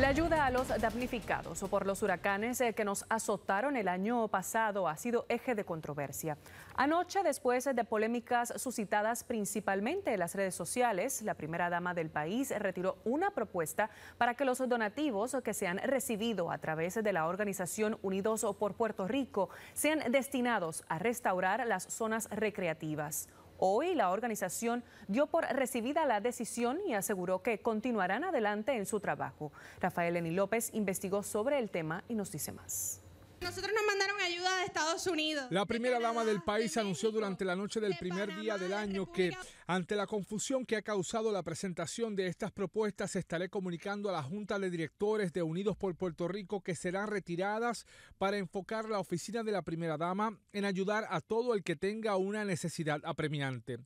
La ayuda a los damnificados por los huracanes eh, que nos azotaron el año pasado ha sido eje de controversia. Anoche, después de polémicas suscitadas principalmente en las redes sociales, la primera dama del país retiró una propuesta para que los donativos que se han recibido a través de la organización Unidos por Puerto Rico sean destinados a restaurar las zonas recreativas. Hoy la organización dio por recibida la decisión y aseguró que continuarán adelante en su trabajo. Rafael Eni López investigó sobre el tema y nos dice más. Nosotros nos mandaron ayuda de Estados Unidos. La primera dama del país anunció durante la noche del primer día del año que, ante la confusión que ha causado la presentación de estas propuestas, estaré comunicando a la Junta de Directores de Unidos por Puerto Rico que serán retiradas para enfocar la oficina de la primera dama en ayudar a todo el que tenga una necesidad apremiante.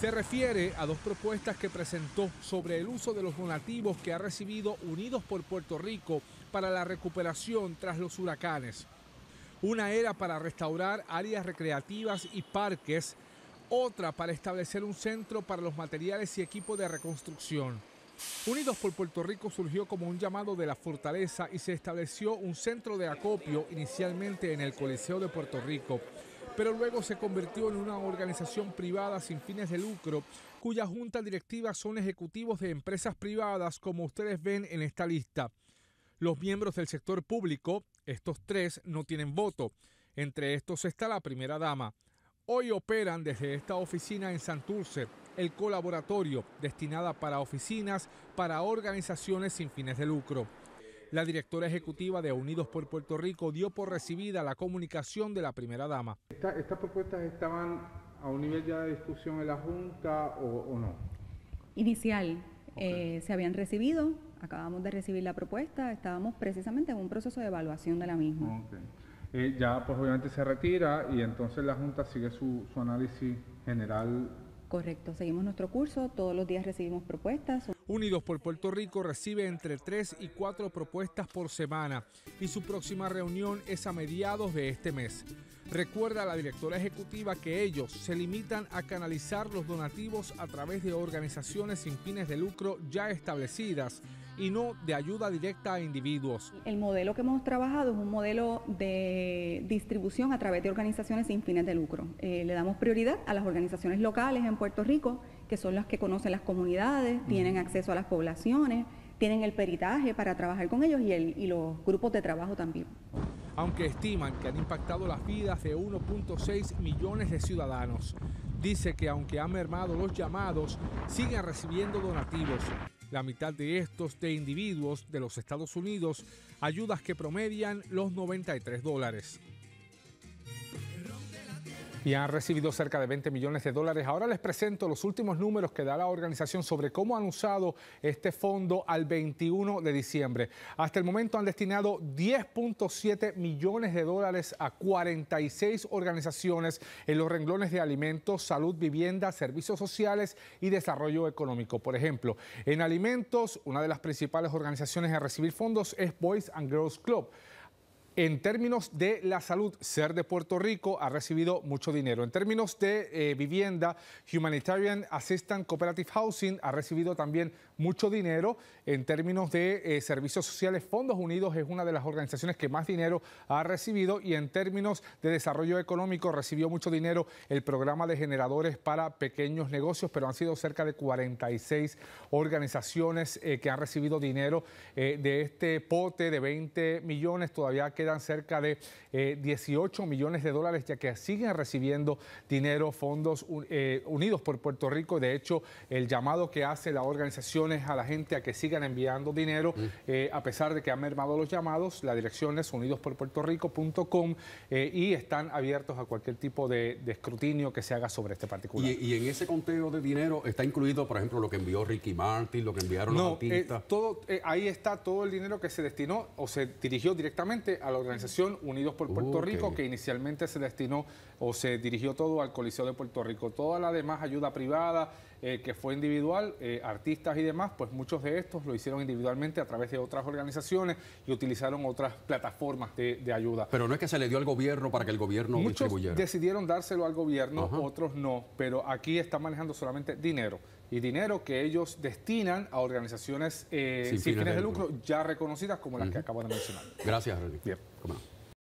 Se refiere a dos propuestas que presentó sobre el uso de los donativos que ha recibido Unidos por Puerto Rico para la recuperación tras los huracanes. Una era para restaurar áreas recreativas y parques, otra para establecer un centro para los materiales y equipo de reconstrucción. Unidos por Puerto Rico surgió como un llamado de la fortaleza y se estableció un centro de acopio inicialmente en el Coliseo de Puerto Rico pero luego se convirtió en una organización privada sin fines de lucro, cuya junta directiva son ejecutivos de empresas privadas, como ustedes ven en esta lista. Los miembros del sector público, estos tres, no tienen voto. Entre estos está la primera dama. Hoy operan desde esta oficina en Santurce el colaboratorio destinada para oficinas, para organizaciones sin fines de lucro. La directora ejecutiva de Unidos por Puerto Rico dio por recibida la comunicación de la primera dama. ¿Estas propuestas estaban a un nivel ya de discusión en la Junta o, no? Inicial. Eh, se habían recibido, acabamos de recibir la propuesta, estábamos precisamente en un proceso de evaluación de la misma. Eh, ya pues obviamente se retira y entonces la Junta sigue su análisis general Correcto, seguimos nuestro curso, todos los días recibimos propuestas. Unidos por Puerto Rico recibe entre tres y cuatro propuestas por semana y su próxima reunión es a mediados de este mes. Recuerda a la directora ejecutiva que ellos se limitan a canalizar los donativos a través de organizaciones sin fines de lucro ya establecidas y no de ayuda directa a individuos. El modelo que hemos trabajado es un modelo de distribución a través de organizaciones sin fines de lucro. Eh, le damos prioridad a las organizaciones locales en Puerto Rico, que son las que conocen las comunidades, tienen acceso a las poblaciones, tienen el peritaje para trabajar con ellos y, y los grupos de trabajo también aunque estiman que han impactado las vidas de 1.6 millones de ciudadanos. Dice que aunque han mermado los llamados, siguen recibiendo donativos la mitad de estos de individuos de los Estados Unidos, ayudas que promedian los 93 dólares y han recibido cerca de 20 millones de dólares. Ahora les presento los últimos números que da la organización sobre cómo han usado este fondo al 21 de diciembre. Hasta el momento han destinado 10.7 millones de dólares a 46 organizaciones en los renglones de alimentos, salud, vivienda, servicios sociales y desarrollo económico. Por ejemplo, en alimentos, una de las principales organizaciones a recibir fondos es Boys and Girls Club. En términos de la salud, Ser de Puerto Rico ha recibido mucho dinero. En términos de eh, vivienda, Humanitarian Assistance Cooperative Housing ha recibido también mucho dinero en términos de eh, servicios sociales. Fondos Unidos es una de las organizaciones que más dinero ha recibido y en términos de desarrollo económico recibió mucho dinero el programa de generadores para pequeños negocios, pero han sido cerca de 46 organizaciones eh, que han recibido dinero eh, de este pote de 20 millones. Todavía quedan cerca de 18 millones de dólares ya que siguen recibiendo dinero fondos unidos por Puerto Rico. De hecho, el llamado que hace la organización a la gente a que sigan enviando dinero, mm. eh, a pesar de que han mermado los llamados. La dirección es unidosporpuertorrico.com eh, y están abiertos a cualquier tipo de, escrutinio que se haga sobre este particular. Y, en ese conteo de dinero está incluido, por ejemplo, lo que envió Ricky Martin, lo que enviaron los eh, artistas? ahí está todo el dinero que se destinó o se dirigió directamente a la organización Unidos por Puerto Rico, que inicialmente se destinó o se dirigió todo al Coliseo de Puerto Rico. Toda la demás ayuda privada, eh, que fue individual, eh, artistas y demás, pues muchos de estos lo hicieron individualmente a través de otras organizaciones y utilizaron otras plataformas de, ayuda. Pero no es que se le dio al gobierno para que el gobierno muchos distribuyera. Decidieron dárselo al gobierno, otros no, pero aquí están manejando solamente dinero. Y dinero que ellos destinan a organizaciones eh, sin, fines, de lucro, ya reconocidas como las que acabo de mencionar. Gracias, René. Bien.